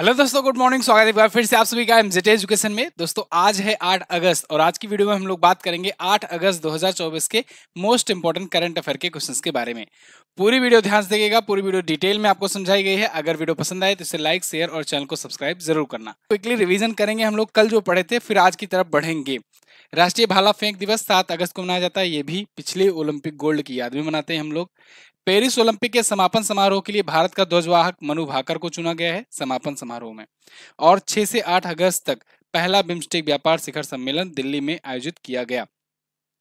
hello दोस्तों good morning स्वागत है एक बार फिर से आप सभी का जेटे एजुकेशन में दोस्तों आज है 8 अगस्त और आज की वीडियो में हम लोग बात करेंगे 8 अगस्त 2024 के मोस्ट इंपॉर्टेंट करंट अफेयर के क्वेश्चंस के बारे में पूरी वीडियो ध्यान से देखिएगा पूरी वीडियो डिटेल में आपको समझाई गई है अगर वीडियो पसंद आए तो इसे लाइक शेयर और चैनल को सब्सक्राइब जरूर करना क्विकली रिविजन करेंगे हम लोग कल जो पढ़े थे फिर आज की तरफ बढ़ेंगे राष्ट्रीय भाला फेंक दिवस सात अगस्त को मनाया जाता है ये भी पिछले ओलंपिक गोल्ड की याद में मनाते हैं हम लोग पेरिस ओलंपिक के समापन समारोह के लिए भारत का ध्वजवाहक मनु भाकर को चुना गया है समापन समारोह में और 6 से 8 अगस्त तक पहला बिम्स्टेक व्यापार शिखर सम्मेलन दिल्ली में आयोजित किया गया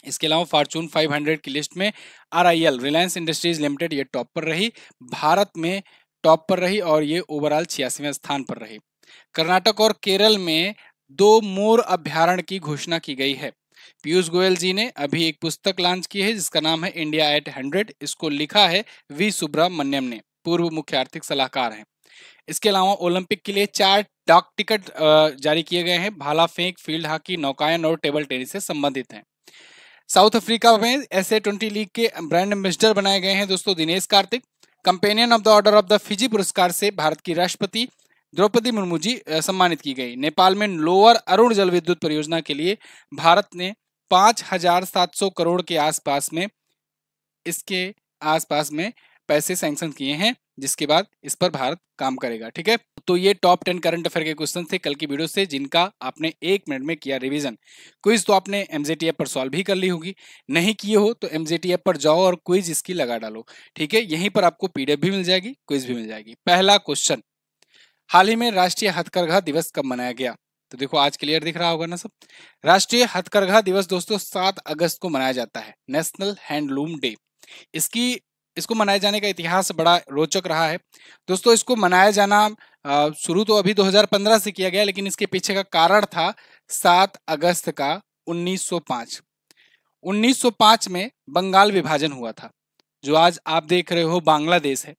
इसके अलावा फॉर्चून 500 की लिस्ट में आर रिलायंस इंडस्ट्रीज लिमिटेड ये टॉप पर रही भारत में टॉप पर रही और ये ओवरऑल छियासीवें स्थान पर रही कर्नाटक और केरल में दो मोर अभ्यारण की घोषणा की गई है पीयूष गोयल जी ने अभी एक पुस्तक लॉन्च की है जिसका नाम है इंडिया एट हंड्रेड इसको लिखा है वी सुब्रमण्यम ने पूर्व मुख्य आर्थिक सलाहकार हैं इसके अलावा ओलंपिक के लिए चार डाक टिकट जारी किए गए हैं भाला फेंक फील्ड हॉकी नौकायन और टेबल टेनिस से संबंधित हैं साउथ अफ्रीका में एस ट्वेंटी लीग के ब्रांड एम्बेसडर बनाए गए हैं दोस्तों Dinesh Karthik companion of the order of the Fiji पुरस्कार से भारत की राष्ट्रपति द्रौपदी मुर्मू जी सम्मानित की गई नेपाल में लोअर अरुण जल विद्युत परियोजना के लिए भारत ने पाँच हजार सात सौ करोड़ के आसपास में इसके आसपास में पैसे सैंक्शन किए हैं जिसके बाद इस पर भारत काम करेगा ठीक है तो ये टॉप टेन करंट अफेयर के क्वेश्चन थे कल की वीडियो से जिनका आपने एक मिनट में किया रिवीजन क्विज तो आपने एमजेटी ऐप पर सॉल्व भी कर ली होगी नहीं किए हो तो एमजेटी ऐप पर जाओ और क्विज इसकी लगा डालो ठीक है यहीं पर आपको पीडीएफ भी मिल जाएगी क्विज भी मिल जाएगी पहला क्वेश्चन हाल ही में राष्ट्रीय हथकरघा दिवस कब मनाया गया तो देखो आज क्लियर दिख रहा होगा ना सब राष्ट्रीय हथकरघा दिवस दोस्तों सात अगस्त को मनाया जाता है नेशनल हैंडलूम डे इसकी इसको मनाए जाने का इतिहास बड़ा रोचक रहा है दोस्तों इसको मनाया जाना शुरू तो अभी 2015 से किया गया लेकिन इसके पीछे का कारण था 7 अगस्त का 1905 1905 में बंगाल विभाजन हुआ था जो आज आप देख रहे हो बांग्लादेश है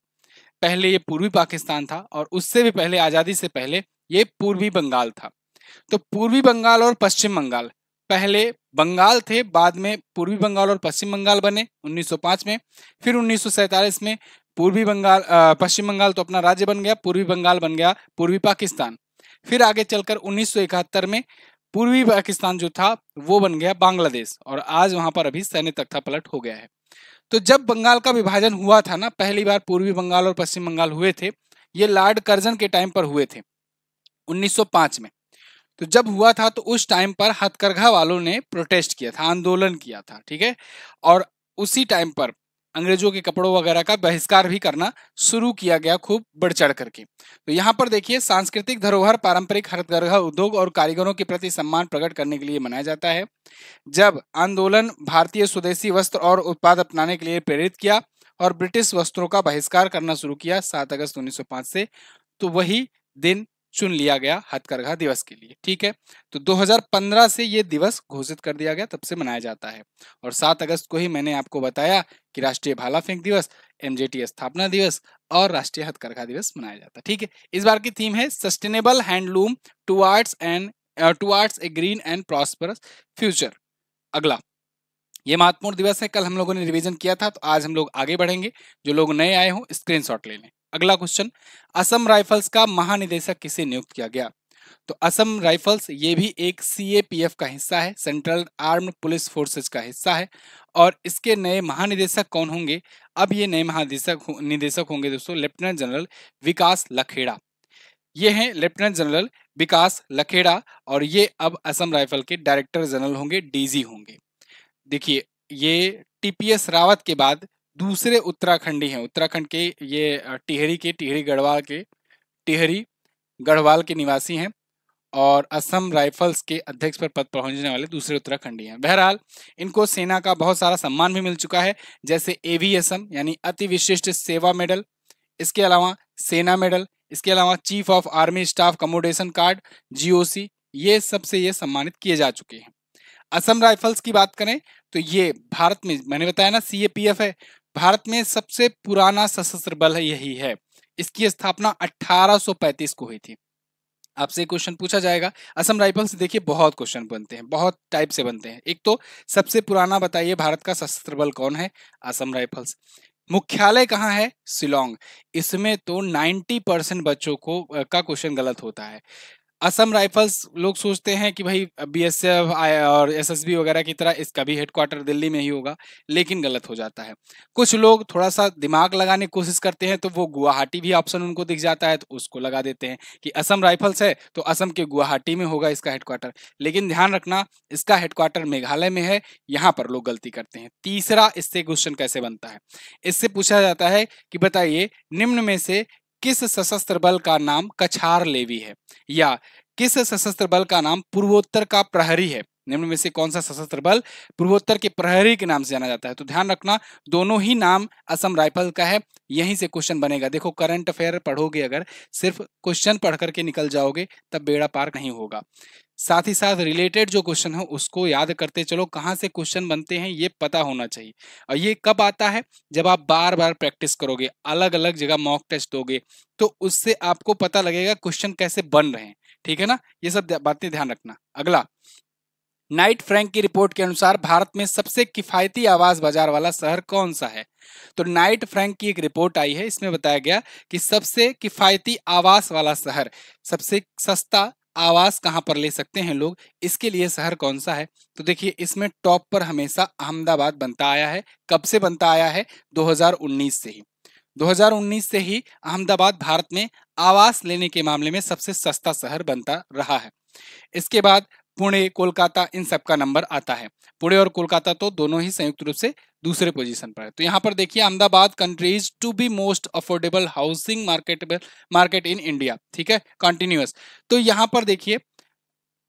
पहले ये पूर्वी पाकिस्तान था और उससे भी पहले आज़ादी से पहले ये पूर्वी बंगाल था तो पूर्वी बंगाल और पश्चिम बंगाल पहले बंगाल थे बाद में पूर्वी बंगाल और पश्चिम बंगाल बने 1905 में फिर 1947 में पूर्वी बंगाल पश्चिम बंगाल तो अपना राज्य बन गया पूर्वी बंगाल बन गया पूर्वी पाकिस्तान फिर आगे चलकर उन्नीस में पूर्वी पाकिस्तान जो था वो बन गया बांग्लादेश और आज वहां पर अभी सैन्य तख्ता पलट हो गया है तो जब बंगाल का विभाजन हुआ था ना पहली बार पूर्वी बंगाल और पश्चिम बंगाल हुए थे ये लॉर्ड कर्जन के टाइम पर हुए थे 1905 में तो जब हुआ था तो उस टाइम पर हथकरघा वालों ने प्रोटेस्ट किया था आंदोलन किया था ठीक है और उसी टाइम पर अंग्रेजों के कपड़ों वगैरह का बहिष्कार भी करना शुरू किया गया खूब बढ़ चढ़ करके तो यहाँ पर देखिए सांस्कृतिक धरोहर पारंपरिक हथकरघा उद्योग और कारीगरों के प्रति सम्मान प्रकट करने के लिए मनाया जाता है जब आंदोलन भारतीय स्वदेशी वस्त्र और उत्पाद अपनाने के लिए प्रेरित किया और ब्रिटिश वस्त्रों का बहिष्कार करना शुरू किया सात अगस्त उन्नीस से तो वही दिन चुन लिया गया हथकरघा दिवस के लिए ठीक है तो 2015 से यह दिवस घोषित कर दिया गया तब से मनाया जाता है और 7 अगस्त को ही मैंने आपको बताया कि राष्ट्रीय भाला फेंक दिवस एमजेटी स्थापना दिवस और राष्ट्रीय हथकरघा दिवस मनाया जाता है ठीक है इस बार की थीम है sustainable handloom to arts and to arts a green and prosperous future अगला ये महत्वपूर्ण दिवस है कल हम लोगों ने रिविजन किया था तो आज हम लोग आगे बढ़ेंगे जो लोग नए आए हों स्क्रीन ले लें अगला क्वेश्चन असम राइफल्स का महानिदेशक किसे नियुक्त किया गया तो असम राइफल्स ये भी एक सीएपीएफ का हिस्सा है सेंट्रल आर्म पुलिस फोर्सेज का हिस्सा है और इसके नए महानिदेशक कौन होंगे अब ये नए महानिदेशक निदेशक होंगे दोस्तों लेफ्टिनेंट जनरल विकास लखेड़ा ये हैं लेफ्टिनेंट जनरल विकास लखेड़ा और ये अब असम राइफल के डायरेक्टर जनरल होंगे डीजी होंगे देखिए ये टीपीएस रावत के बाद दूसरे उत्तराखंडी हैं उत्तराखंड के ये टिहरी के टिहरी गढ़वाल के टिहरी गढ़वाल के निवासी हैं और असम राइफल्स के अध्यक्ष पर पद पहुंचने वाले दूसरे उत्तराखंडी हैं बहरहाल इनको सेना का बहुत सारा सम्मान भी मिल चुका है जैसे एवीएसएम यानी अति विशिष्ट सेवा मेडल इसके अलावा सेना मेडल इसके अलावा chief of army staff commendation card GOC ये सबसे ये सम्मानित किए जा चुके हैं असम राइफल्स की बात करें तो ये भारत में मैंने बताया ना सी है भारत में सबसे पुराना सशस्त्र बल यही है इसकी स्थापना 1835 को हुई थी आपसे क्वेश्चन पूछा जाएगा असम राइफल्स देखिए बहुत क्वेश्चन बनते हैं बहुत टाइप से बनते हैं एक तो सबसे पुराना बताइए भारत का सशस्त्र बल कौन है असम राइफल्स मुख्यालय कहाँ है शिलोंग इसमें तो 90 परसेंट बच्चों को का क्वेश्चन गलत होता है असम राइफल्स लोग सोचते हैं कि भाई एफ और बी वगैरह की तरह इसका भी हेडक्वार्टर दिल्ली में ही होगा लेकिन गलत हो जाता है कुछ लोग थोड़ा सा दिमाग लगाने की कोशिश करते हैं तो वो गुवाहाटी भी ऑप्शन उनको दिख जाता है तो उसको लगा देते हैं कि असम राइफल्स है तो असम के गुवाहाटी में होगा इसका हेडक्वार्टर लेकिन ध्यान रखना इसका हेडक्वार्टर मेघालय में है यहाँ पर लोग गलती करते हैं तीसरा इससे क्वेश्चन कैसे बनता है इससे पूछा जाता है कि बताइए निम्न में से किस सशस्त्र बल का नाम कछार लेवी है या किस सशस्त्र बल का नाम पूर्वोत्तर का प्रहरी है निम्न में से कौन सा सशस्त्र बल पूर्वोत्तर के प्रहरी के नाम से जाना जाता है तो ध्यान रखना दोनों ही नाम असम राइफल का है यहीं से क्वेश्चन बनेगा देखो करंट अफेयर पढ़ोगे अगर सिर्फ क्वेश्चन पढ़ करके निकल जाओगे तब बेड़ा पार नहीं होगा साथ ही साथ रिलेटेड जो क्वेश्चन है उसको याद करते चलो कहाँ से क्वेश्चन बनते हैं ये पता होना चाहिए और ये कब आता है जब आप बार बार प्रैक्टिस करोगे अलग अलग जगह मॉक टेस्ट दोगे तो उससे आपको पता लगेगा क्वेश्चन कैसे बन रहे हैं ठीक है ना ये सब बातें ध्यान रखना अगला नाइट फ्रैंक की रिपोर्ट के अनुसार भारत में सबसे किफायती आवास बाजार वाला शहर कौन सा है तो नाइट फ्रैंक की एक रिपोर्ट आई है इसमें बताया गया कि सबसे किफायती आवास वाला शहर सबसे सस्ता आवास कहाँ पर ले सकते हैं लोग इसके लिए शहर कौन सा है तो देखिए इसमें टॉप पर हमेशा अहमदाबाद बनता आया है कब से बनता आया है 2019 से ही 2019 से ही अहमदाबाद भारत में आवास लेने के मामले में सबसे सस्ता शहर बनता रहा है इसके बाद पुणे कोलकाता इन सब का नंबर आता है पुणे और कोलकाता तो दोनों ही संयुक्त रूप से दूसरे पोजीशन पर है तो यहाँ पर देखिए Ahmedabad countries to be most affordable housing marketable market in India ठीक है कंटिन्यूस तो यहाँ पर देखिए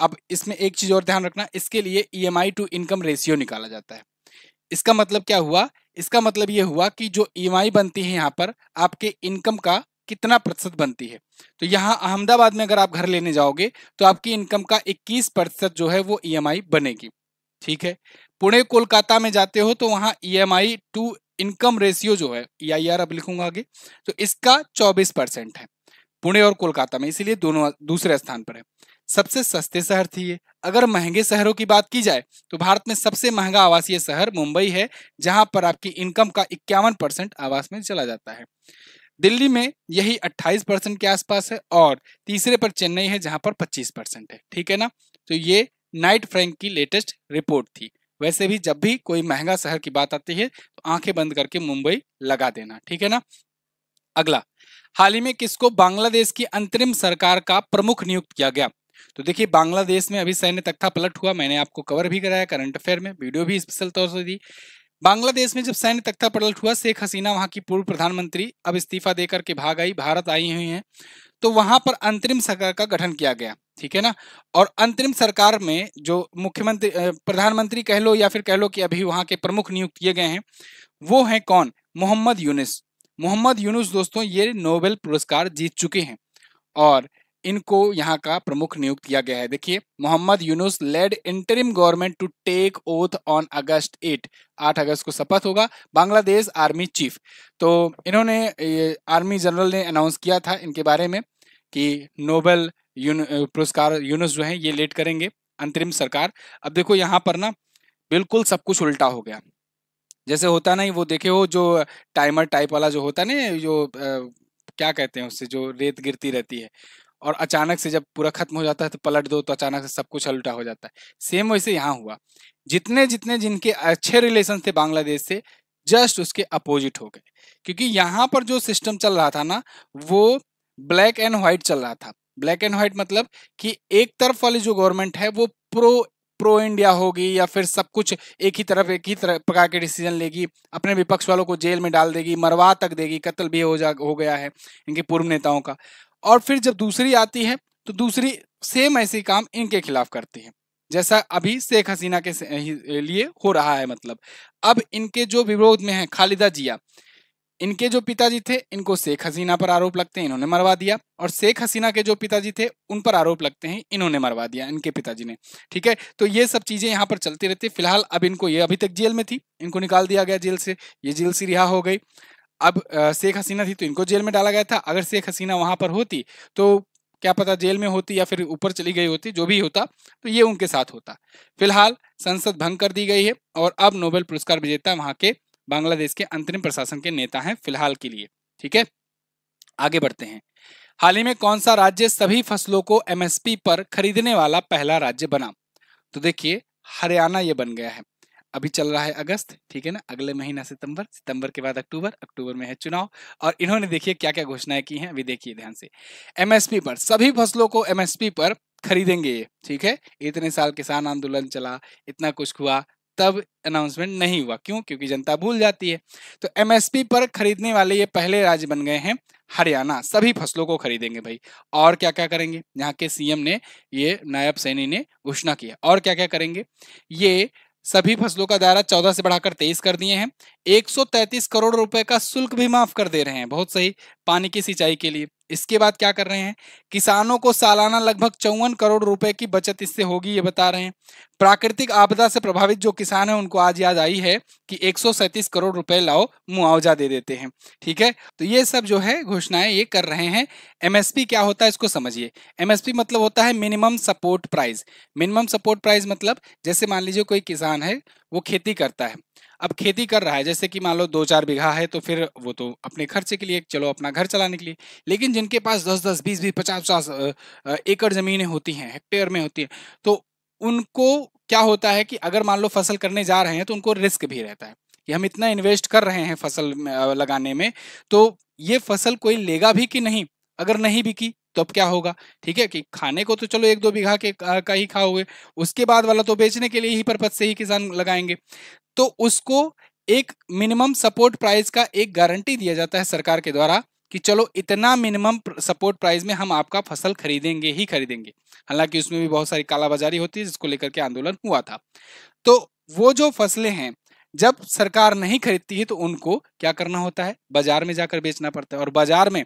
अब इसमें एक चीज और ध्यान रखना इसके लिए ई टू इनकम रेशियो निकाला जाता है इसका मतलब क्या हुआ इसका मतलब ये हुआ कि जो ई e बनती है यहाँ पर आपके इनकम का कितना प्रतिशत बनती है तो यहाँ अहमदाबाद में अगर आप घर लेने जाओगे तो आपकी इनकम का 21 प्रतिशत जो है वो ईएमआई e बनेगी ठीक है पुणे कोलकाता में जाते हो तो वहाँ ईएमआई टू इनकम रेशियो जो है ई e अब लिखूंगा आगे तो इसका चौबीस परसेंट है पुणे और कोलकाता में इसीलिए दोनों दूसरे स्थान पर है सबसे सस्ते शहर थी ये अगर महंगे शहरों की बात की जाए तो भारत में सबसे महंगा आवासीय शहर मुंबई है जहां पर आपकी इनकम का इक्यावन परसेंट आवास में चला जाता है दिल्ली में यही 28 परसेंट के आसपास है और तीसरे पर चेन्नई है जहां पर 25 परसेंट है ठीक है ना तो ये नाइट फ्रैंक की लेटेस्ट रिपोर्ट थी वैसे भी जब भी कोई महंगा शहर की बात आती है तो आंखें बंद करके मुंबई लगा देना ठीक है ना अगला हाल ही में किसको बांग्लादेश की अंतरिम सरकार का प्रमुख नियुक्त किया गया तो देखिए बांग्लादेश में अभी सैन्य तख्ता पलट हुआ मैंने आपको कवर भी कराया करंट अफेयर में वीडियो भी स्पेशल तौर से दी बांग्लादेश में जब सैन्य तख्ता पलट हुआ शेख हसीना वहां की पूर्व प्रधानमंत्री अब इस्तीफा देकर के भाग आई भारत आई हुई हैं तो वहां पर अंतरिम सरकार का गठन किया गया ठीक है ना और अंतरिम सरकार में जो मुख्यमंत्री प्रधानमंत्री कह लो या फिर कह लो कि अभी वहां के प्रमुख नियुक्त किए गए हैं वो हैं कौन मोहम्मद यूनिस मोहम्मद यूनुस दोस्तों ये नोबेल पुरस्कार जीत चुके हैं और इनको यहाँ का प्रमुख नियुक्त किया गया है देखिए Mohammad Yunus led interim government to take oath on August eight आठ अगस्त को शपथ होगा बांग्लादेश आर्मी चीफ तो इन्होंने आर्मी जनरल ने अनाउंस किया था इनके बारे में कि नोबेल यून, पुरस्कार यूनुस जो है ये लेट करेंगे अंतरिम सरकार अब देखो यहाँ पर ना बिल्कुल सब कुछ उल्टा हो गया जैसे होता नहीं वो देखे हो जो टाइमर टाइप वाला जो होता नहीं जो आ, क्या कहते हैं उससे जो रेत गिरती रहती है और अचानक से जब पूरा खत्म हो जाता है तो पलट दो तो अचानक से सब कुछ उल्टा हो जाता है सेम वैसे यहाँ हुआ जितने जितने जिनके अच्छे रिलेशन थे बांग्लादेश से जस्ट उसके अपोजिट हो गए क्योंकि यहाँ पर जो सिस्टम चल रहा था ना वो ब्लैक एंड व्हाइट चल रहा था ब्लैक एंड व्हाइट मतलब कि एक तरफ वाली जो गवर्नमेंट है वो प्रो प्रो इंडिया होगी या फिर सब कुछ एक ही तरफ एक ही तरह प्रकार के डिसीजन लेगी अपने विपक्ष वालों को जेल में डाल देगी मरवा तक देगी कत्ल भी हो जा हो गया है इनके पूर्व नेताओं का और फिर जब दूसरी आती है तो दूसरी सेम ऐसे काम इनके खिलाफ करती है जैसा अभी शेख हसीना के लिए हो रहा है मतलब अब इनके जो विरोध में है खालिदा जिया इनके जो पिताजी थे इनको शेख हसीना पर आरोप लगते हैं इन्होंने मरवा दिया और शेख हसीना के जो पिताजी थे उन पर आरोप लगते हैं इन्होंने मरवा दिया इनके पिताजी ने ठीक है तो ये सब चीजें यहाँ पर चलती रहती है फिलहाल अब इनको ये अभी तक जेल में थी इनको निकाल दिया गया जेल से ये जेल से रिहा हो गई अब शेख हसीना थी तो इनको जेल में डाला गया था अगर शेख हसीना वहां पर होती तो क्या पता जेल में होती या फिर ऊपर चली गई होती जो भी होता तो ये उनके साथ होता फिलहाल संसद भंग कर दी गई है और अब नोबेल पुरस्कार विजेता वहां के बांग्लादेश के अंतरिम प्रशासन के नेता हैं फिलहाल के लिए ठीक है आगे बढ़ते हैं हाल ही में कौन सा राज्य सभी फसलों को एमएसपी पर खरीदने वाला पहला राज्य बना तो देखिए हरियाणा ये बन गया है अभी चल रहा है अगस्त ठीक है ना अगले महीना सितंबर सितंबर के बाद अक्टूबर अक्टूबर में है चुनाव और इन्होंने देखिए क्या क्या घोषणाएं की हैं अभी देखिए ध्यान से एमएसपी पर सभी फसलों को एमएसपी पर खरीदेंगे ठीक है इतने साल किसान आंदोलन चला इतना कुछ हुआ तब अनाउंसमेंट नहीं हुआ क्यों क्योंकि जनता भूल जाती है तो एमएसपी पर खरीदने वाले ये पहले राज्य बन गए हैं हरियाणा सभी फसलों को खरीदेंगे भाई और क्या क्या करेंगे यहाँ के सीएम ने ये नायब सैनी ने घोषणा किया और क्या क्या करेंगे ये सभी फसलों का दायरा चौदह से बढ़ाकर तेईस कर दिए हैं एक करोड़ रुपए का शुल्क भी माफ कर दे रहे हैं बहुत सही पानी की सिंचाई के लिए इसके बाद क्या कर रहे हैं किसानों को सालाना लगभग चौवन करोड़ रुपए की बचत इससे होगी ये बता रहे हैं प्राकृतिक आपदा से प्रभावित जो किसान है उनको आज याद आई है कि एक करोड़ रुपए लाओ मुआवजा दे देते हैं ठीक है तो ये सब जो है घोषणाएं ये कर रहे हैं एमएसपी क्या होता है इसको समझिए एमएसपी मतलब होता है minimum support price minimum support price मतलब जैसे मान लीजिए कोई किसान है वो खेती करता है अब खेती कर रहा है जैसे कि मान लो दो चार बीघा है तो फिर वो तो अपने खर्चे के लिए चलो अपना घर चलाने के लिए लेकिन जिनके पास दस दस बीस बीस पचास पचास एकड़ ज़मीनें होती हैं हेक्टेयर में होती है तो उनको क्या होता है कि अगर मान लो फसल करने जा रहे हैं तो उनको रिस्क भी रहता है कि हम इतना इन्वेस्ट कर रहे हैं फसल लगाने में तो ये फसल कोई लेगा भी कि नहीं अगर नहीं बिकी तब क्या होगा ठीक है कि खाने को तो चलो एक दो बीघा के का ही खाओगे उसके बाद वाला तो बेचने के लिए ही पर्पज से ही किसान लगाएंगे तो उसको एक मिनिमम सपोर्ट प्राइस का एक गारंटी दिया जाता है सरकार के द्वारा कि चलो इतना मिनिमम सपोर्ट प्राइस में हम आपका फसल खरीदेंगे ही खरीदेंगे हालांकि उसमें भी बहुत सारी कालाबाजारी होती है जिसको लेकर के आंदोलन हुआ था तो वो जो फसलें हैं जब सरकार नहीं खरीदती है तो उनको क्या करना होता है बाजार में जाकर बेचना पड़ता है और बाजार में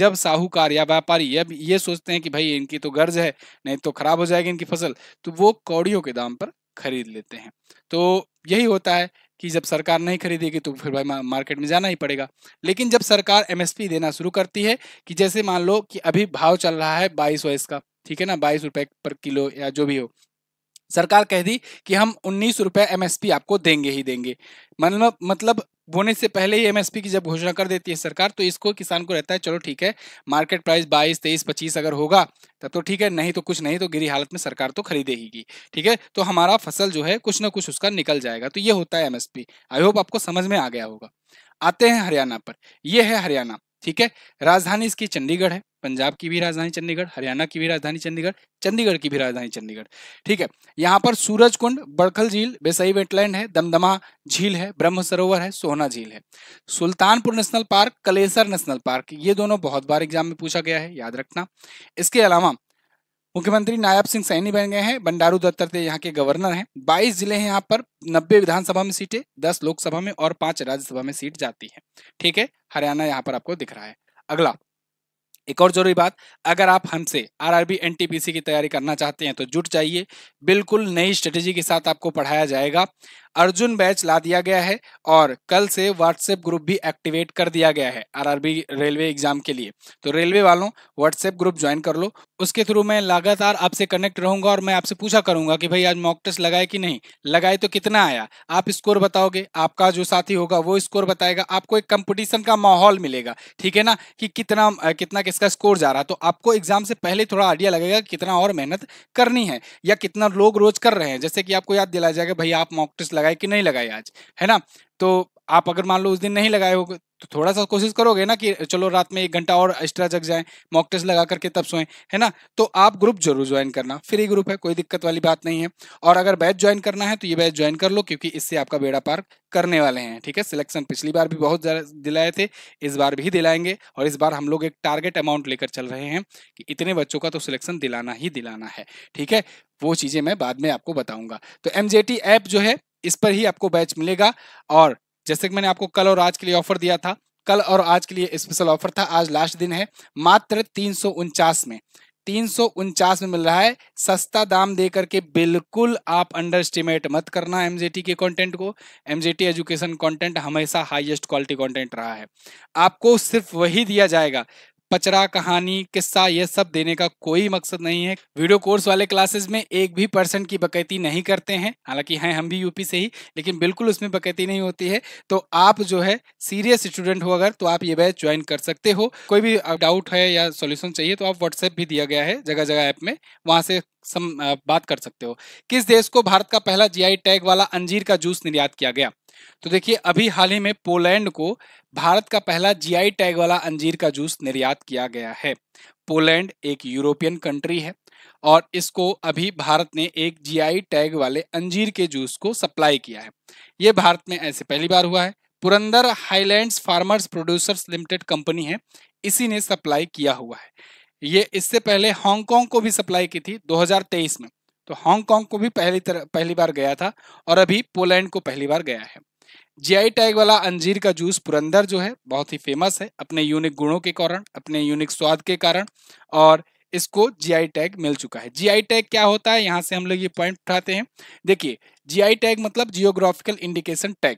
जब साहूकार या व्यापारी अब ये सोचते हैं कि भाई इनकी तो गर्ज है नहीं तो खराब हो जाएगी इनकी फसल तो वो कौड़ियों के दाम पर खरीद लेते हैं तो यही होता है कि जब सरकार नहीं खरीदेगी तो फिर भाई मार्केट में जाना ही पड़ेगा लेकिन जब सरकार एमएसपी देना शुरू करती है कि जैसे मान लो कि अभी भाव चल रहा है बाईस का ठीक है ना बाईस रुपए पर किलो या जो भी हो सरकार कह दी कि हम उन्नीस रुपये एमएसपी आपको देंगे ही देंगे मतलब मतलब बोने से पहले ही एमएसपी की जब घोषणा कर देती है सरकार तो इसको किसान को रहता है चलो ठीक है मार्केट प्राइस बाईस तेईस पच्चीस अगर होगा तब तो ठीक है नहीं तो कुछ नहीं तो गिरी हालत में सरकार तो खरीदेगी ठीक है तो हमारा फसल जो है कुछ ना कुछ उसका निकल जाएगा तो ये होता है एमएसपी आई होप आपको समझ में आ गया होगा आते हैं हरियाणा पर यह है हरियाणा ठीक है राजधानी इसकी चंडीगढ़ है पंजाब की भी राजधानी चंडीगढ़ हरियाणा की भी राजधानी चंडीगढ़ चंडीगढ़ की भी राजधानी चंडीगढ़ ठीक है यहाँ पर सूरज कुंड बड़खल झील बेसई वेटलैंड है दमदमा झील है ब्रह्म सरोवर है सोहना झील है Sultanpur national park Kalesar national park ये दोनों बहुत बार एग्जाम में पूछा गया है याद रखना इसके अलावा मुख्यमंत्री नायब सिंह सैनी बन गए हैं बंडारू दत्तात्रेय यहाँ के गवर्नर हैं बाईस जिले हैं यहाँ पर नब्बे विधानसभा में सीटें दस लोकसभा में और पांच राज्यसभा में सीट जाती है ठीक है हरियाणा यहाँ पर आपको दिख रहा है अगला एक और जरूरी बात अगर आप हमसे आरआरबी एनटीपीसी की तैयारी करना चाहते हैं तो जुट जाइए बिल्कुल नई स्ट्रेटेजी के साथ आपको पढ़ाया जाएगा अर्जुन बैच ला दिया गया है और कल से व्हाट्सएप ग्रुप भी एक्टिवेट कर दिया गया है आरआरबी रेलवे एग्जाम के लिए तो रेलवे वालों व्हाट्सएप ग्रुप ज्वाइन कर लो उसके थ्रू मैं लगातार आपसे कनेक्ट रहूंगा और मैं आपसे पूछा करूंगा कि भाई आज मॉक टेस्ट लगाए कि नहीं लगाए तो कितना आया आप स्कोर बताओगे आपका जो साथी होगा वो स्कोर बताएगा आपको एक कंपटीशन का माहौल मिलेगा ठीक है ना कि कितना कितना किसका स्कोर जा रहा है तो आपको एग्जाम से पहले थोड़ा आइडिया लगेगा कितना और मेहनत करनी है या कितना लोग रोज कर रहे हैं जैसे कि आपको याद दिलाया जाएगा भाई आप मॉक टेस्ट लगाए कि नहीं लगाए आज है ना तो आप अगर मान लो उस दिन नहीं लगाए हो तो थोड़ा सा कोशिश करोगे ना कि चलो रात में एक घंटा और एक्स्ट्रा जग जाए मॉक टेस्ट लगा करके तब सोएं है ना तो आप ग्रुप जरूर ज्वाइन करना फ्री ग्रुप है कोई दिक्कत वाली बात नहीं है और अगर बैच ज्वाइन करना है तो ये बैच ज्वाइन कर लो क्योंकि इससे आपका बेड़ा पार करने वाले हैं ठीक है सिलेक्शन पिछली बार भी बहुत ज्यादा दिलाए थे इस बार भी दिलाएंगे और इस बार हम लोग एक टारगेट अमाउंट लेकर चल रहे हैं कि इतने बच्चों का तो सिलेक्शन दिलाना ही दिलाना है ठीक है वो चीज़ें मैं बाद में आपको बताऊंगा तो एम ऐप जो है इस पर ही आपको बैच मिलेगा और जैसे कि मैंने आपको कल और आज के लिए ऑफर दिया था कल और आज के लिए स्पेशल ऑफर था आज लास्ट दिन है मात्र तीन में तीन में मिल रहा है सस्ता दाम दे करके बिल्कुल आप अंडर एस्टिमेट मत करना एमजेटी के कंटेंट को एमजेटी एजुकेशन कंटेंट हमेशा हाईएस्ट क्वालिटी कंटेंट रहा है आपको सिर्फ वही दिया जाएगा पचरा कहानी किस्सा ये सब देने का कोई मकसद नहीं है वीडियो कोर्स वाले क्लासेस में एक भी परसेंट की बकैती नहीं करते हैं हालांकि हैं हम भी यूपी से ही लेकिन बिल्कुल उसमें बकैती नहीं होती है तो आप जो है सीरियस स्टूडेंट हो अगर तो आप ये बैच ज्वाइन कर सकते हो कोई भी डाउट है या सोल्यूशन चाहिए तो आप व्हाट्सएप भी दिया गया है जगह जगह ऐप में वहां से सम बात कर सकते हो किस देश को भारत का पहला जी टैग वाला अंजीर का जूस निर्यात किया गया तो देखिए अभी हाल ही में पोलैंड को भारत का पहला जीआई टैग वाला अंजीर का जूस निर्यात किया गया है पोलैंड एक यूरोपियन कंट्री है और इसको अभी भारत ने एक जीआई टैग वाले अंजीर के जूस को सप्लाई किया है ये भारत में ऐसे पहली बार हुआ है Purandar highlands farmers producers limited company है इसी ने सप्लाई किया हुआ है ये इससे पहले हांगकॉन्ग को भी सप्लाई की थी 2023 में तो हांगकॉन्ग को भी पहली तरह पहली बार गया था और अभी पोलैंड को पहली बार गया है जीआई टैग वाला अंजीर का जूस पुरंदर जो है बहुत ही फेमस है अपने यूनिक गुणों के कारण अपने यूनिक स्वाद के कारण और इसको जीआई टैग मिल चुका है जीआई टैग क्या होता है यहाँ से हम लोग ये पॉइंट उठाते हैं देखिए जीआई टैग मतलब जियोग्राफिकल इंडिकेशन टैग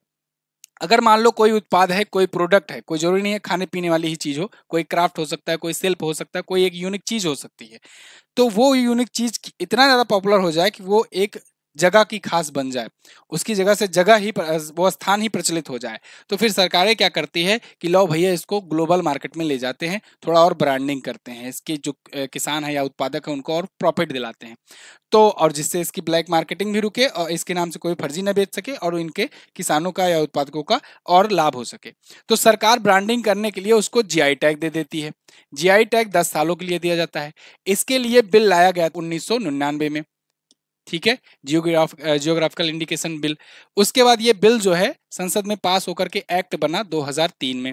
अगर मान लो कोई उत्पाद है कोई प्रोडक्ट है कोई जरूरी नहीं है खाने पीने वाली ही चीज हो कोई क्राफ्ट हो सकता है कोई शिल्प हो सकता है कोई एक यूनिक चीज हो सकती है तो वो यूनिक चीज इतना ज्यादा पॉपुलर हो जाए कि वो एक जगह की खास बन जाए उसकी जगह से जगह ही वो स्थान ही प्रचलित हो जाए तो फिर सरकारें क्या करती है कि लो भैया इसको ग्लोबल मार्केट में ले जाते हैं थोड़ा और ब्रांडिंग करते हैं इसके जो किसान है या उत्पादक है उनको और प्रॉफिट दिलाते हैं तो और जिससे इसकी ब्लैक मार्केटिंग भी रुके और इसके नाम से कोई फर्जी ना बेच सके और इनके किसानों का या उत्पादकों का और लाभ हो सके तो सरकार ब्रांडिंग करने के लिए उसको जीआई टैग दे देती है जीआई टैग 10 सालों के लिए दिया जाता है इसके लिए बिल लाया गया उन्नीस में ठीक है जियोग्राफ जियोग्राफिकल इंडिकेशन बिल उसके बाद ये बिल जो है संसद में पास होकर के एक्ट बना 2003 में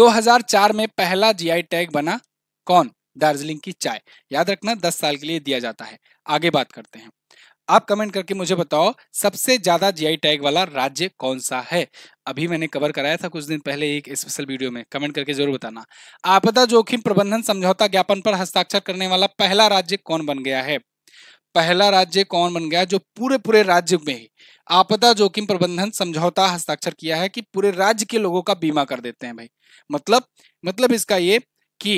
2004 में पहला जीआई टैग बना कौन दार्जिलिंग की चाय याद रखना 10 साल के लिए दिया जाता है आगे बात करते हैं आप कमेंट करके मुझे बताओ सबसे ज्यादा जीआई टैग वाला राज्य कौन सा है अभी मैंने कवर कराया था कुछ दिन पहले एक स्पेशल वीडियो में कमेंट करके जरूर बताना आपदा जोखिम प्रबंधन समझौता ज्ञापन पर हस्ताक्षर करने वाला पहला राज्य कौन बन गया है पहला राज्य कौन बन गया जो पूरे पूरे राज्य में आपदा जोखिम प्रबंधन समझौता हस्ताक्षर किया है कि पूरे राज्य के लोगों का बीमा कर देते हैं भाई मतलब मतलब इसका ये कि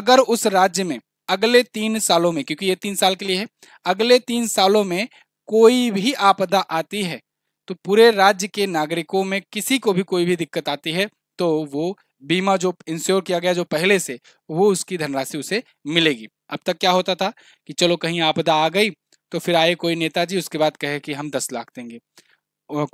अगर उस राज्य में अगले तीन सालों में क्योंकि ये तीन साल के लिए है अगले तीन सालों में कोई भी आपदा आती है तो पूरे राज्य के नागरिकों में किसी को भी कोई भी दिक्कत आती है तो वो बीमा जो इंश्योर किया गया जो पहले से वो उसकी धनराशि उसे मिलेगी अब तक क्या होता था कि चलो कहीं आपदा आ गई तो फिर आए कोई नेताजी उसके बाद कहे कि हम दस लाख देंगे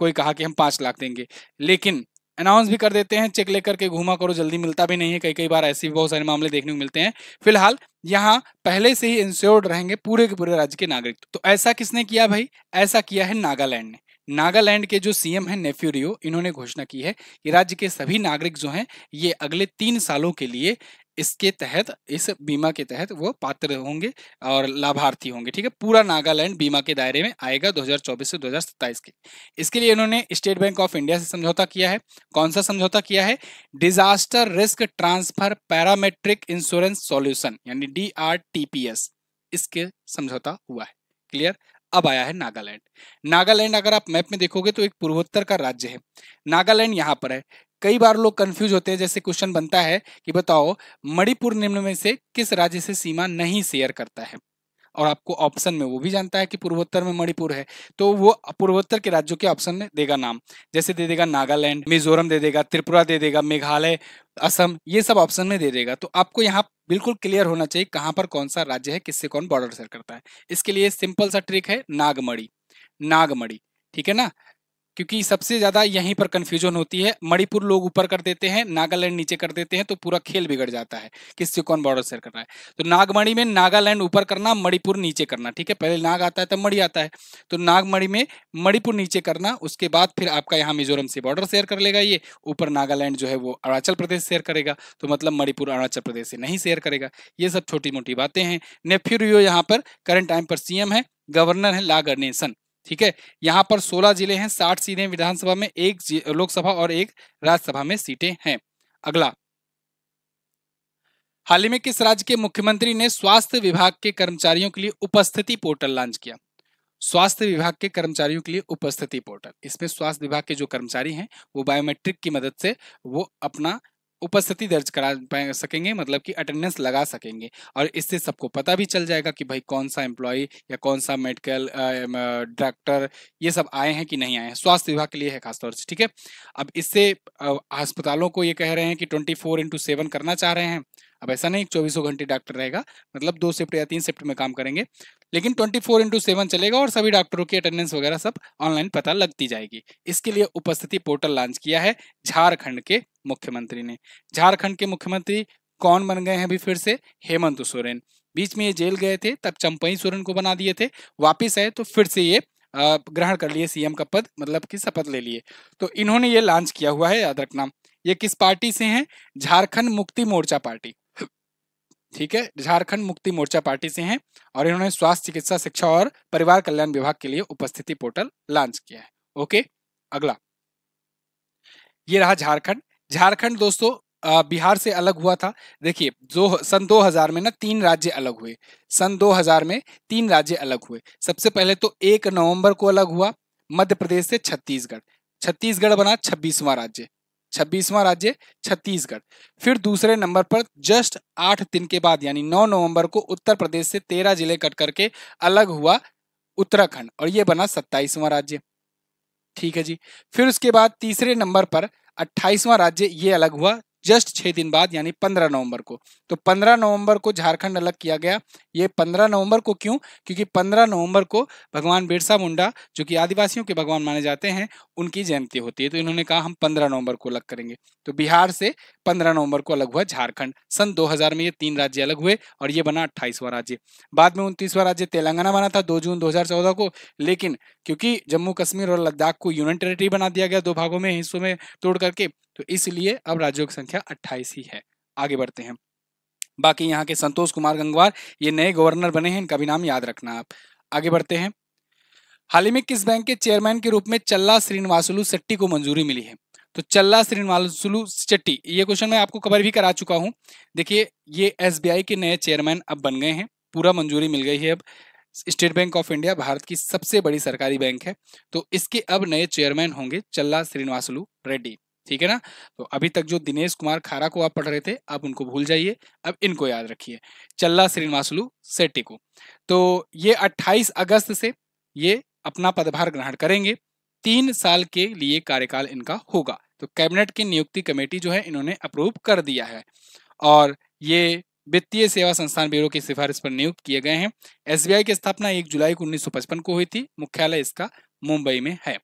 कोई कहा कि हम पांच लाख देंगे लेकिन अनाउंस भी कर देते हैं चेक लेकर के घूमा करो जल्दी मिलता भी नहीं है कई कई बार ऐसे भी बहुत सारे मामले देखने को मिलते हैं फिलहाल यहाँ पहले से ही इंश्योर्ड रहेंगे पूरे के पूरे राज्य के नागरिक तो ऐसा किसने किया भाई ऐसा किया है नागालैंड ने नागालैंड के जो सीएम हैं नेफ्यूरियो इन्होंने घोषणा की है कि राज्य के सभी नागरिक जो हैं ये अगले तीन सालों के लिए इसके तहत इस बीमा के तहत वो पात्र होंगे और लाभार्थी होंगे ठीक है पूरा नागालैंड बीमा के दायरे में आएगा 2024 से 2027 के इसके लिए इन्होंने स्टेट बैंक ऑफ इंडिया से समझौता किया है कौन सा समझौता किया है disaster risk transfer parametric insurance solution यानी डी इसके समझौता हुआ है क्लियर अब आया है नागालैंड नागालैंड अगर आप मैप में देखोगे तो एक पूर्वोत्तर का राज्य है नागालैंड यहाँ पर है कई बार लोग कंफ्यूज होते हैं जैसे क्वेश्चन बनता है कि बताओ मणिपुर निम्न में से किस राज्य से सीमा नहीं शेयर करता है और आपको ऑप्शन में वो भी जानता है कि पूर्वोत्तर में मणिपुर है तो वो पूर्वोत्तर के राज्यों के ऑप्शन में देगा नाम जैसे दे देगा नागालैंड मिजोरम दे देगा त्रिपुरा दे देगा मेघालय असम ये सब ऑप्शन में दे देगा तो आपको यहाँ बिल्कुल क्लियर होना चाहिए कहाँ पर कौन सा राज्य है किससे कौन बॉर्डर शेयर करता है इसके लिए सिंपल सा ट्रिक है नागमढ़ी नागमढ़ी ठीक है ना क्योंकि सबसे ज्यादा यहीं पर कंफ्यूजन होती है मणिपुर लोग ऊपर कर देते हैं नागालैंड नीचे कर देते हैं तो पूरा खेल बिगड़ जाता है किससे कौन बॉर्डर शेयर कर रहा है तो नागमणि में नागालैंड ऊपर करना मणिपुर नीचे करना ठीक है पहले नाग आता है तब मणि आता है तो नागमणि में मणिपुर नीचे करना उसके बाद फिर आपका यहाँ मिजोरम से बॉर्डर शेयर कर लेगा ये ऊपर नागालैंड जो है वो अरुणाचल प्रदेश शेयर करेगा तो मतलब मणिपुर अरुणाचल प्रदेश से नहीं शेयर करेगा ये सब छोटी मोटी बातें हैं रियो यहाँ पर करंट टाइम पर सीएम है गवर्नर है लागर नेशन ठीक है यहाँ पर 16 जिले हैं 60 सीटें विधानसभा में एक लोकसभा और एक राज्यसभा में सीटें हैं अगला हाल ही में किस राज्य के मुख्यमंत्री ने स्वास्थ्य विभाग के कर्मचारियों के लिए उपस्थिति पोर्टल लॉन्च किया स्वास्थ्य विभाग के कर्मचारियों के लिए उपस्थिति पोर्टल इसमें स्वास्थ्य विभाग के जो कर्मचारी हैं वो बायोमेट्रिक की मदद से वो अपना उपस्थिति दर्ज करा सकेंगे मतलब कि अटेंडेंस लगा सकेंगे और इससे सबको पता भी चल जाएगा कि भाई कौन सा एम्प्लॉय या कौन सा मेडिकल डॉक्टर ये सब आए हैं कि नहीं आए हैं स्वास्थ्य विभाग के लिए है खासतौर से ठीक है अब इससे अस्पतालों को ये कह रहे हैं कि ट्वेंटी फोर इंटू सेवन करना चाह रहे हैं अब ऐसा नहीं चौबीसों घंटे डॉक्टर रहेगा मतलब दो शिफ्ट या तीन शिफ्ट में काम करेंगे लेकिन ट्वेंटी फोर इंटू सेवन चलेगा और सभी डॉक्टरों की अटेंडेंस वगैरह सब ऑनलाइन पता लगती जाएगी इसके लिए उपस्थिति पोर्टल लॉन्च किया है झारखंड के मुख्यमंत्री ने झारखंड के मुख्यमंत्री कौन बन गए हैं अभी फिर से हेमंत सोरेन बीच में ये जेल गए थे तब चंपई सोरेन को बना दिए थे वापिस आए तो फिर से ये ग्रहण कर लिए सीएम का पद मतलब कि शपथ ले लिए तो इन्होंने ये लॉन्च किया हुआ है याद रखना ये किस पार्टी से हैं झारखंड मुक्ति मोर्चा पार्टी ठीक है झारखंड मुक्ति मोर्चा पार्टी से हैं और इन्होंने स्वास्थ्य चिकित्सा शिक्षा और परिवार कल्याण विभाग के लिए उपस्थिति पोर्टल लॉन्च किया है ओके अगला ये रहा झारखंड झारखंड दोस्तों बिहार से अलग हुआ था देखिए जो सन 2000 में ना तीन राज्य अलग हुए सन 2000 में तीन राज्य अलग हुए सबसे पहले तो एक नवंबर को अलग हुआ मध्य प्रदेश से छत्तीसगढ़ छत्तीसगढ़ बना छब्बीसवां राज्य छब्बीसवां राज्य छत्तीसगढ़ फिर दूसरे नंबर पर जस्ट आठ दिन के बाद यानी नौ नवंबर को उत्तर प्रदेश से तेरह जिले कट करके अलग हुआ उत्तराखंड और ये बना सत्ताईसवां राज्य ठीक है जी फिर उसके बाद तीसरे नंबर पर अट्ठाईसवां राज्य ये अलग हुआ जस्ट छह दिन बाद यानी पंद्रह नवंबर को तो पंद्रह नवंबर को झारखंड अलग किया गया ये पंद्रह नवंबर को क्यों क्योंकि पंद्रह नवंबर को भगवान बिरसा मुंडा जो कि आदिवासियों के भगवान माने जाते हैं उनकी जयंती होती है तो इन्होंने कहा हम पंद्रह नवंबर को अलग करेंगे तो बिहार से पंद्रह नवंबर को अलग हुआ झारखंड सन दो में ये तीन राज्य अलग हुए और ये बना अट्ठाईसवां राज्य बाद में उनतीसवां राज्य तेलंगाना बना था दो जून दो को लेकिन क्योंकि जम्मू कश्मीर और लद्दाख को यूनियन टेरिटरी बना दिया गया दो भागों में हिस्सों में तोड़ करके तो इसलिए अब राज्यों की संख्या अट्ठाईस ही है आगे बढ़ते हैं बाकी यहाँ के संतोष कुमार गंगवार ये नए गवर्नर बने हैं इनका भी नाम याद रखना आप आगे बढ़ते हैं हाल ही में किस बैंक के चेयरमैन के रूप में चल्ला श्रीनिवासुलू शेट्टी को मंजूरी मिली है तो चल्ला श्रीनिवासुलू शेट्टी ये क्वेश्चन मैं आपको कवर भी करा चुका हूँ देखिए ये एसबीआई के नए चेयरमैन अब बन गए हैं पूरा मंजूरी मिल गई है अब State Bank of India Bharat की सबसे बड़ी सरकारी बैंक है तो इसके अब नए चेयरमैन होंगे चल्ला श्रीनिवासलू रेड्डी ठीक है ना तो अभी तक जो दिनेश कुमार खारा को आप पढ़ रहे थे आप उनको भूल जाइए अब इनको याद रखिए चल्ला श्रीनिवासलू सेट्टी को तो ये 28 अगस्त से ये अपना पदभार ग्रहण करेंगे तीन साल के लिए कार्यकाल इनका होगा तो कैबिनेट की नियुक्ति कमेटी जो है इन्होंने अप्रूव कर दिया है और ये वित्तीय सेवा संस्थान ब्यूरो की सिफारिश पर नियुक्त किए गए हैं एसबीआई की स्थापना एक जुलाई उन्नीस को हुई थी मुख्यालय इसका मुंबई में है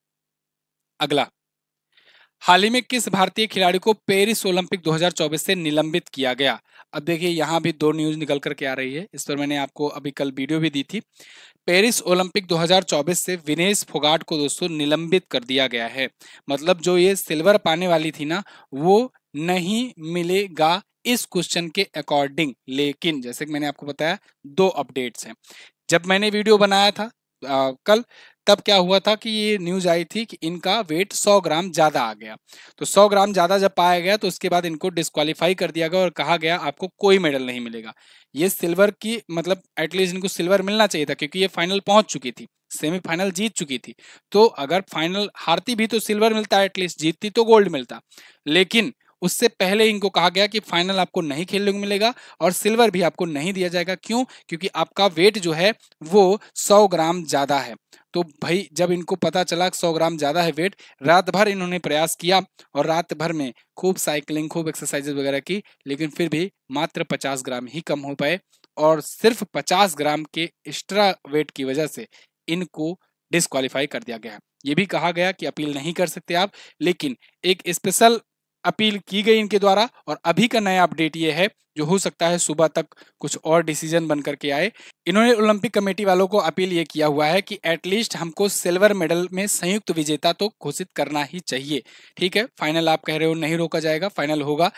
अगला हाल ही में किस भारतीय खिलाड़ी को पेरिस ओलंपिक 2024 से निलंबित किया गया अब देखिए यहाँ भी दो न्यूज निकल करके आ रही है इस पर मैंने आपको अभी कल वीडियो भी दी थी पेरिस ओलंपिक 2024 से विनेश फोगाट को दोस्तों निलंबित कर दिया गया है मतलब जो ये सिल्वर पाने वाली थी ना वो नहीं मिलेगा इस क्वेश्चन के अकॉर्डिंग लेकिन जैसे कि मैंने आपको बताया दो अपडेट्स हैं जब मैंने वीडियो बनाया था आ, कल तब क्या हुआ था कि ये न्यूज आई थी कि इनका वेट 100 ग्राम ज्यादा आ गया तो 100 ग्राम ज्यादा जब पाया गया तो उसके बाद इनको डिस्कालीफाई कर दिया गया और कहा गया आपको कोई मेडल नहीं मिलेगा ये सिल्वर की मतलब एटलीस्ट इनको सिल्वर मिलना चाहिए था क्योंकि ये फाइनल पहुंच चुकी थी सेमीफाइनल जीत चुकी थी तो अगर फाइनल हारती भी तो सिल्वर मिलता एटलीस्ट जीतती तो गोल्ड मिलता लेकिन उससे पहले इनको कहा गया कि फाइनल आपको नहीं खेलने को मिलेगा और सिल्वर भी आपको नहीं दिया जाएगा क्यों क्योंकि आपका वेट जो है वो सौ ग्राम ज़्यादा है तो भाई जब इनको पता चला सौ ग्राम ज़्यादा है वेट रात भर इन्होंने प्रयास किया और रात भर में खूब साइकिलिंग खूब एक्सरसाइजेज वगैरह की लेकिन फिर भी मात्र पचास ग्राम ही कम हो पाए और सिर्फ पचास ग्राम के एक्स्ट्रा वेट की वजह से इनको डिस्कालीफाई कर दिया गया ये भी कहा गया कि अपील नहीं कर सकते आप लेकिन एक स्पेशल अपील की गई इनके द्वारा और अभी का नया अपडेट ये है जो हो सकता है सुबह तक कुछ और डिसीजन बन करके आए इन्होंने ओलंपिक कमेटी वालों को अपील ये किया हुआ है कि एटलीस्ट हमको सिल्वर मेडल में संयुक्त विजेता तो घोषित करना ही चाहिए ठीक है फाइनल आप कह रहे हो नहीं रोका जाएगा फाइनल होगा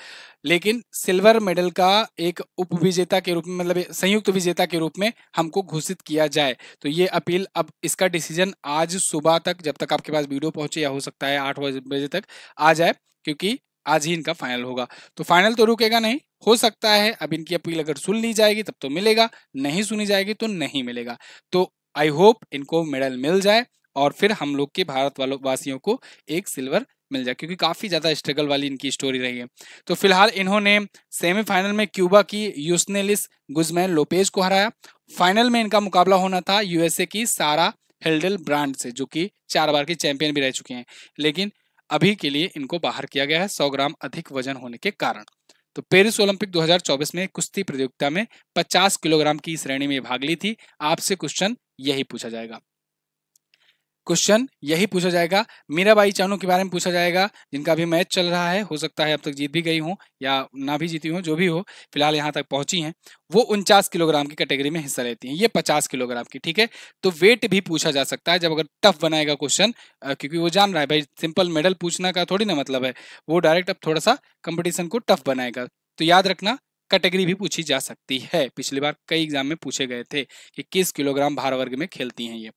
लेकिन सिल्वर मेडल का एक उप विजेता के रूप में मतलब संयुक्त विजेता के रूप में हमको घोषित किया जाए तो ये अपील अब इसका डिसीजन आज सुबह तक जब तक आपके पास वीडियो पहुंचे या हो सकता है आठ बजे तक आ जाए क्योंकि आज ही इनका फाइनल होगा तो फाइनल तो रुकेगा नहीं हो सकता है अब इनकी अपील अगर सुन ली जाएगी तब तो मिलेगा नहीं सुनी जाएगी तो नहीं मिलेगा तो आई होप इनको मेडल मिल जाए और फिर हम लोग के भारत वालों वासियों को एक सिल्वर मिल जाए क्योंकि काफ़ी ज़्यादा स्ट्रगल वाली इनकी स्टोरी रही है तो फिलहाल इन्होंने सेमीफाइनल में क्यूबा की यूसनेलिस गुजमैन लोपेज को हराया फाइनल में इनका मुकाबला होना था यूएसए की सारा हेल्डल ब्रांड से जो कि चार बार के चैंपियन भी रह चुके हैं लेकिन अभी के लिए इनको बाहर किया गया है सौ ग्राम अधिक वजन होने के कारण तो पेरिस ओलंपिक 2024 में कुश्ती प्रतियोगिता में 50 किलोग्राम की श्रेणी में भाग ली थी आपसे क्वेश्चन यही पूछा जाएगा क्वेश्चन यही पूछा जाएगा मीरा बाई चानू के बारे में पूछा जाएगा जिनका भी मैच चल रहा है हो सकता है अब तक जीत भी गई हूँ या ना भी जीती हूँ जो भी हो फिलहाल यहाँ तक पहुंची हैं वो उनचास किलोग्राम की कैटेगरी में हिस्सा लेती हैं ये पचास किलोग्राम की ठीक है तो वेट भी पूछा जा सकता है जब अगर टफ बनाएगा क्वेश्चन क्योंकि वो जान रहा है भाई सिंपल मेडल पूछना का थोड़ी ना मतलब है वो डायरेक्ट अब थोड़ा सा कंपटीशन को टफ बनाएगा तो याद रखना कैटेगरी भी पूछी जा सकती है पिछली बार कई एग्जाम में पूछे गए थे कि किस किलोग्राम भार वर्ग में खेलती हैं ये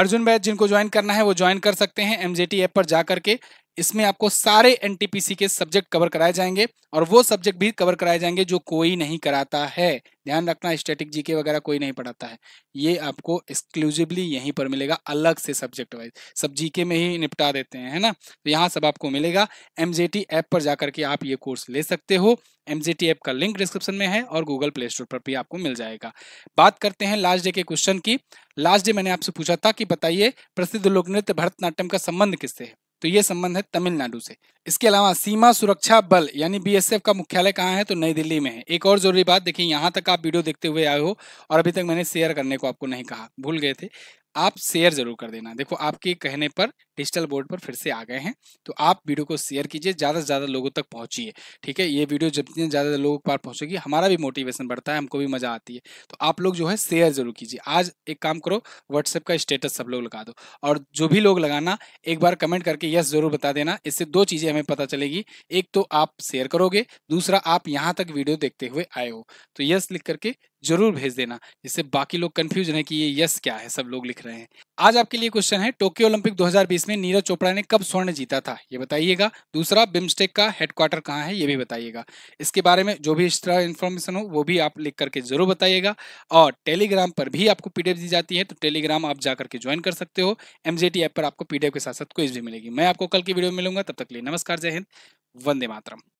अर्जुन बैच जिनको ज्वाइन करना है वो ज्वाइन कर सकते हैं एम ऐप पर जा करके इसमें आपको सारे एन के सब्जेक्ट कवर कराए जाएंगे और वो सब्जेक्ट भी कवर कराए जाएंगे जो कोई नहीं कराता है ध्यान रखना स्टैटिक जीके वगैरह कोई नहीं पढ़ाता है ये आपको एक्सक्लूसिवली यहीं पर मिलेगा अलग से सब्जेक्ट वाइज सब जीके में ही निपटा देते हैं है ना तो यहाँ सब आपको मिलेगा एम ऐप पर जाकर के आप ये कोर्स ले सकते हो एम ऐप का लिंक डिस्क्रिप्शन में है और गूगल प्ले स्टोर पर भी आपको मिल जाएगा बात करते हैं लास्ट डे के क्वेश्चन की लास्ट डे मैंने आपसे पूछा था कि बताइए प्रसिद्ध लोक नृत्य भरतनाट्यम का संबंध किससे है तो ये संबंध है तमिलनाडु से इसके अलावा सीमा सुरक्षा बल यानी बीएसएफ का मुख्यालय कहाँ है तो नई दिल्ली में है एक और जरूरी बात देखिए यहाँ तक आप वीडियो देखते हुए आए हो और अभी तक मैंने शेयर करने को आपको नहीं कहा भूल गए थे आप शेयर जरूर कर देना देखो आपके कहने पर डिजिटल बोर्ड पर फिर से आ गए हैं तो आप वीडियो को शेयर कीजिए ज़्यादा से ज़्यादा लोगों तक पहुंचिए ठीक है ये वीडियो जितने ज़्यादा लोगों के पास पहुंचेगी हमारा भी मोटिवेशन बढ़ता है हमको भी मज़ा आती है तो आप लोग जो है शेयर जरूर कीजिए आज एक काम करो व्हाट्सएप का स्टेटस सब लोग लगा दो और जो भी लोग लगाना एक बार कमेंट करके यस ज़रूर बता देना इससे दो चीज़ें हमें पता चलेगी एक तो आप शेयर करोगे दूसरा आप यहाँ तक वीडियो देखते हुए आए हो तो यस लिख करके जरूर भेज देना जिससे बाकी लोग कंफ्यूज रहे कि ये यस क्या है सब लोग लिख रहे हैं आज आपके लिए क्वेश्चन है टोक्यो ओलंपिक 2020 में नीरज चोपड़ा ने कब स्वर्ण जीता था ये बताइएगा दूसरा बिम्स्टेक का हेडक्वार्टर कहाँ है ये भी बताइएगा इसके बारे में जो भी एक्स्ट्रा इन्फॉर्मेशन हो वो भी आप लिख करके जरूर बताइएगा और टेलीग्राम पर भी आपको पीडीएफ दी जाती है तो टेलीग्राम आप जाकर के ज्वाइन कर सकते हो एमजेटी ऐप पर आपको पीडीएफ के साथ साथ क्विज भी मिलेगी मैं आपको कल की वीडियो में मिलूंगा तब तक लिए नमस्कार जय हिंद वंदे मातरम